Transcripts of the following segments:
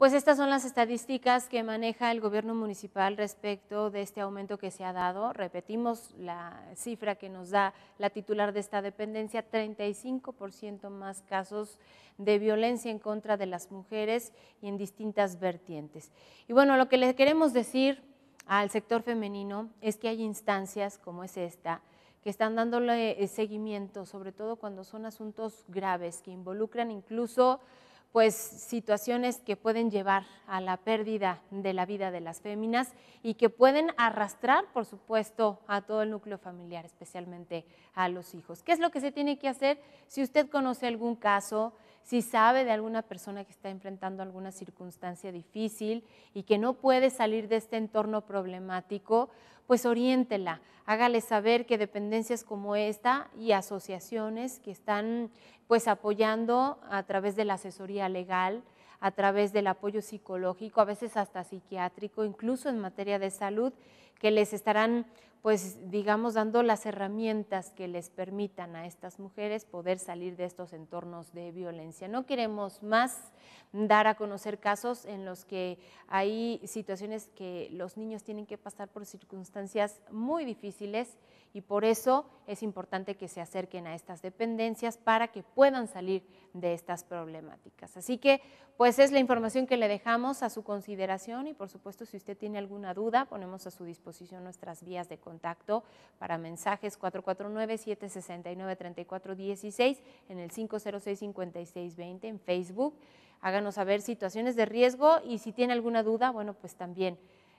Pues estas son las estadísticas que maneja el gobierno municipal respecto de este aumento que se ha dado. Repetimos la cifra que nos da la titular de esta dependencia, 35% más casos de violencia en contra de las mujeres y en distintas vertientes. Y bueno, lo que le queremos decir al sector femenino es que hay instancias como es esta, que están dándole eh, seguimiento, sobre todo cuando son asuntos graves, que involucran incluso pues situaciones que pueden llevar a la pérdida de la vida de las féminas y que pueden arrastrar, por supuesto, a todo el núcleo familiar, especialmente a los hijos. ¿Qué es lo que se tiene que hacer si usted conoce algún caso? si sabe de alguna persona que está enfrentando alguna circunstancia difícil y que no puede salir de este entorno problemático, pues oriéntela, hágale saber que dependencias como esta y asociaciones que están pues apoyando a través de la asesoría legal, a través del apoyo psicológico, a veces hasta psiquiátrico, incluso en materia de salud, que les estarán, pues digamos, dando las herramientas que les permitan a estas mujeres poder salir de estos entornos de violencia. No queremos más dar a conocer casos en los que hay situaciones que los niños tienen que pasar por circunstancias muy difíciles y por eso es importante que se acerquen a estas dependencias para que puedan salir de estas problemáticas. Así que, pues es la información que le dejamos a su consideración y por supuesto si usted tiene alguna duda, ponemos a su disposición disposición nuestras vías de contacto para mensajes 449-769-3416 en el 506-5620 en Facebook. Háganos saber situaciones de riesgo y si tiene alguna duda, bueno, pues también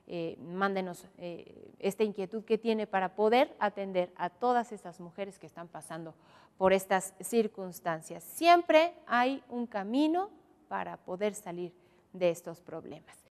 eh, mándenos eh, esta inquietud que tiene para poder atender a todas estas mujeres que están pasando por estas circunstancias. Siempre hay un camino para poder salir de estos problemas.